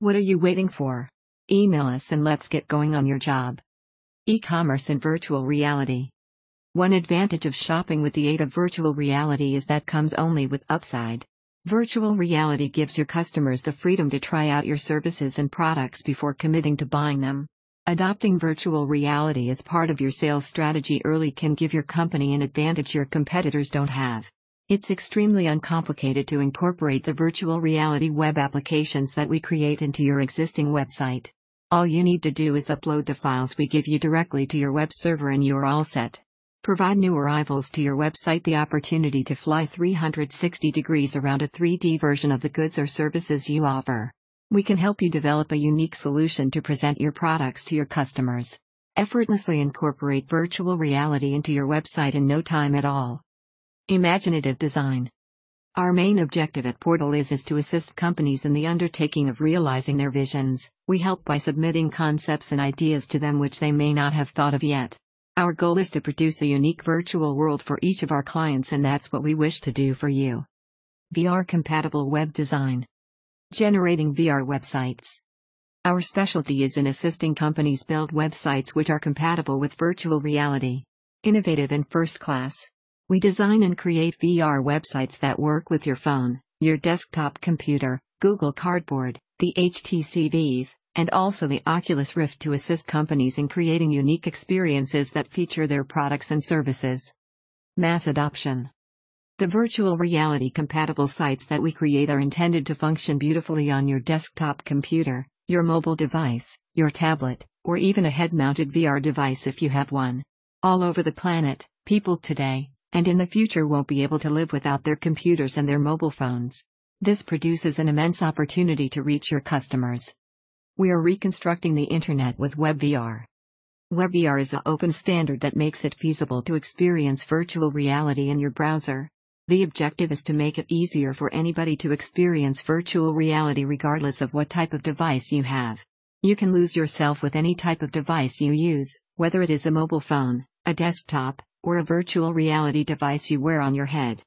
What are you waiting for? Email us and let's get going on your job. E-commerce and virtual reality. One advantage of shopping with the aid of virtual reality is that comes only with upside. Virtual reality gives your customers the freedom to try out your services and products before committing to buying them. Adopting virtual reality as part of your sales strategy early can give your company an advantage your competitors don't have. It's extremely uncomplicated to incorporate the virtual reality web applications that we create into your existing website. All you need to do is upload the files we give you directly to your web server and you're all set. Provide new arrivals to your website the opportunity to fly 360 degrees around a 3D version of the goods or services you offer. We can help you develop a unique solution to present your products to your customers. Effortlessly incorporate virtual reality into your website in no time at all. Imaginative Design Our main objective at Portal is, is to assist companies in the undertaking of realizing their visions. We help by submitting concepts and ideas to them which they may not have thought of yet. Our goal is to produce a unique virtual world for each of our clients and that's what we wish to do for you. VR-compatible web design. Generating VR websites. Our specialty is in assisting companies build websites which are compatible with virtual reality. Innovative and first class. We design and create VR websites that work with your phone, your desktop computer, Google Cardboard, the HTC Vive, and also the Oculus Rift to assist companies in creating unique experiences that feature their products and services. Mass adoption. The virtual reality compatible sites that we create are intended to function beautifully on your desktop computer, your mobile device, your tablet, or even a head mounted VR device if you have one. All over the planet, people today, and in the future won't be able to live without their computers and their mobile phones. This produces an immense opportunity to reach your customers. We are reconstructing the internet with WebVR. WebVR is an open standard that makes it feasible to experience virtual reality in your browser. The objective is to make it easier for anybody to experience virtual reality regardless of what type of device you have. You can lose yourself with any type of device you use, whether it is a mobile phone, a desktop, or a virtual reality device you wear on your head.